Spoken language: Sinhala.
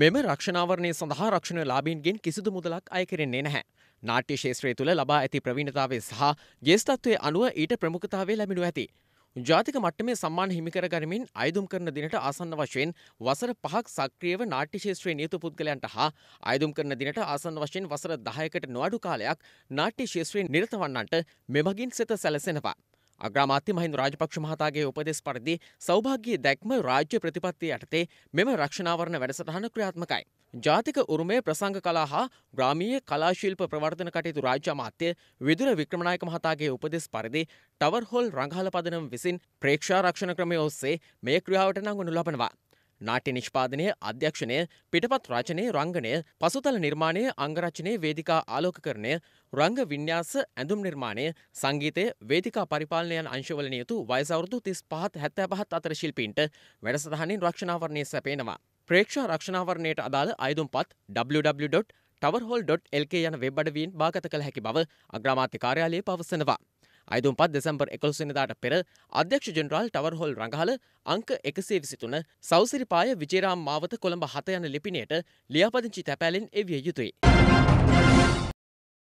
මෙම රක්ෂණාවරණය සඳහා රක්ෂණ ලාබීන්ගෙන් කිසිදු මුදලක් අය කරෙන්නේ නැහැ. නාට්‍ය ශේත්‍රය තුළ ලබා ඇති ප්‍රවීණතාවේ සහ ජේස්තත්වය අනුව ඊට ප්‍රමුඛතාවේ ලැබෙනු ඇති. ජාතික මට්ටමේ සම්මාන හිමිකර ගනිමින් අයදුම් කරන දිනට ආසන්න වශයෙන් වසර පහක් සක්‍රියව නාට්‍ය ශේත්‍රයේ නියුතු පුද්ගලයන්ට හා අයදුම් කරන දිනට ආසන්න වශයෙන් වසර 10කට නොඅඩු කාලයක් නාට්‍ය ශේත්‍රයේ නිරත වන්නන්ට මෙමගින් සිත සැලසෙනවා. අග්‍රාමාත්‍ය මහින්ද රාජපක්ෂ මහතාගේ උපදෙස් පරිදි සෞභාග්‍යයේ දැක්ම රාජ්‍ය ප්‍රතිපත්තිය යටතේ මෙම රක්ෂණාවරණ වැඩසටහන ක්‍රියාත්මකයි. ජාතික උරුමය ප්‍රසංග කලා හා ග්‍රාමීය කලාශිල්ප ප්‍රවර්ධන කටයුතු රාජ්‍ය අමාත්‍ය විදුර වික්‍රමනායක මහතාගේ උපදෙස් පරිදි ටවර් හොල් රංගහල පදනම් විසින් ප්‍රේක්ෂා රක්ෂණ ක්‍රමය ඔස්සේ මේ ක්‍රියාවට නංගුණු ලබනවා. නාට්‍ය නිෂ්පාදනය අධ්‍යක්ෂණය පිටපත් රචනය රංගනය පසුතල නිර්මාණය අංගරචනය වේදිකා ආලෝකකරණය රංග විඤ්‍යාස ඇඳුම් නිර්මාණය සංගීතය වේදිකා පරිපාලනයන් අංශවල නියුතු වයසවරුදු තිස් පහත් හැත්තෑ පහත් අතර ශිල්පීන්ට වැඩසටහනින් රක්ෂණාවරණය සැපෙනවා. ප්‍රේක්ෂා රක්ෂණාවරණයට අදාළ අයදුම්පත් www.towerhall.lk යන වෙබ් අඩවියෙන් භාගත කළ හැකි බව අග්‍රාමාත්‍ය කාර්යාලයේ පවසනවා. අයිතුම් පත් දෙසැම්බර් එකොළොසිනිදාට පෙර අධ්‍යක්ෂ ජෙනරාල් ටවර්හොල් රඟහල අංක එකසේ විසිතුන සෞසිරිපාය විජේරාම් මාවත කොළඹ හත යන ලිපිනයට ලියාපදිංචි තැපෑලෙන් එවිය යුතුයි.